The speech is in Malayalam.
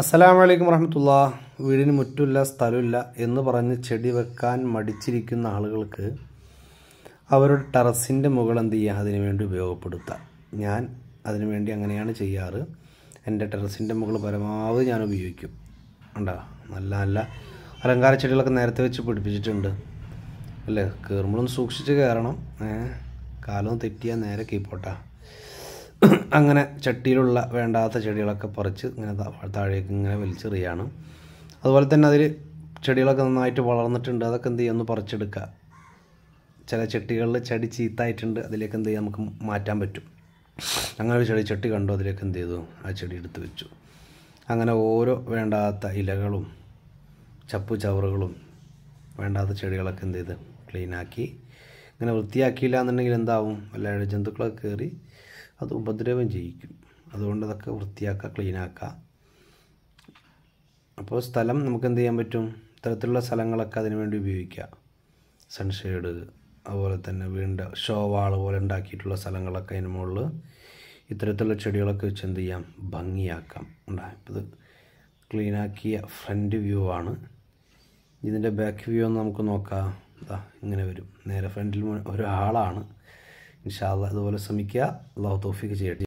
അസ്സാം വലൈക്കും വറഹമത്തുള്ള വീടിന് മുറ്റില്ല സ്ഥലമില്ല എന്ന് പറഞ്ഞ് ചെടി വെക്കാൻ മടിച്ചിരിക്കുന്ന ആളുകൾക്ക് അവരുടെ ടെറസിൻ്റെ മുകൾ എന്ത് ചെയ്യുക അതിനു വേണ്ടി ഉപയോഗപ്പെടുത്താം ഞാൻ അതിനുവേണ്ടി വേണ്ടി അങ്ങനെയാണ് ചെയ്യാറ് എൻ്റെ ടെറസിൻ്റെ മുകൾ പരമാവധി ഞാൻ ഉപയോഗിക്കും ഉണ്ടോ നല്ല നല്ല അലങ്കാര ചെടികളൊക്കെ നേരത്തെ വെച്ച് പിടിപ്പിച്ചിട്ടുണ്ട് അല്ലേ കയറുമ്പോഴൊന്ന് സൂക്ഷിച്ച് കയറണം കാലവും കാലം തെറ്റിയാൽ നേരെ കീപ്പോട്ടാ അങ്ങനെ ചട്ടിയിലുള്ള വേണ്ടാത്ത ചെടികളൊക്കെ പറിച്ച് ഇങ്ങനെ താഴേക്ക് ഇങ്ങനെ വലിച്ചെറിയാണ് അതുപോലെ തന്നെ അതിൽ ചെടികളൊക്കെ നന്നായിട്ട് വളർന്നിട്ടുണ്ട് അതൊക്കെ എന്ത് ചെയ്യുമെന്ന് പറിച്ചെടുക്കുക ചില ചെട്ടികളിൽ ചെടി ചീത്തായിട്ടുണ്ട് അതിലേക്ക് എന്ത് ചെയ്യുക നമുക്ക് മാറ്റാൻ പറ്റും അങ്ങനെ ഒരു ചെടി ചട്ടി കണ്ടു അതിലേക്ക് എന്ത് ചെയ്തു ആ ചെടി എടുത്ത് വെച്ചു അങ്ങനെ ഓരോ വേണ്ടാത്ത ഇലകളും ചപ്പു ചവറുകളും വേണ്ടാത്ത ചെടികളൊക്കെ എന്ത് ചെയ്ത് ക്ലീനാക്കി ഇങ്ങനെ വൃത്തിയാക്കിയില്ല എന്നുണ്ടെങ്കിൽ എന്താവും വല്ല ജന്തുക്കളൊക്കെ കയറി അത് ഉപദ്രവം ചെയ്യിക്കും അതുകൊണ്ട് അതൊക്കെ വൃത്തിയാക്കുക ക്ലീനാക്കുക അപ്പോൾ സ്ഥലം നമുക്ക് എന്ത് ചെയ്യാൻ പറ്റും ഇത്തരത്തിലുള്ള സ്ഥലങ്ങളൊക്കെ അതിനുവേണ്ടി ഉപയോഗിക്കുക സൺഷെയ്ഡ് അതുപോലെ തന്നെ വീണ്ട ഷോവാൾ പോലെ ഉണ്ടാക്കിയിട്ടുള്ള സ്ഥലങ്ങളൊക്കെ അതിന് മുകളിൽ ഇത്തരത്തിലുള്ള ചെടികളൊക്കെ വെച്ച് എന്ത് ചെയ്യാം ഭംഗിയാക്കാം ഉണ്ടാകും ഇത് ക്ലീനാക്കിയ ഫ്രണ്ട് വ്യൂ ആണ് ഇതിൻ്റെ ബാക്ക് വ്യൂ ഒന്ന് നമുക്ക് നോക്കാം ഇങ്ങനെ വരും നേരെ ഫ്രണ്ടിൽ ഒരാളാണ് ഇൻഷാ അള്ളാഹ് ഇതുപോലെ ശ്രമിക്കുക അള്ളാഹു തോഫിക്ക് ചെയ്യട്ടെ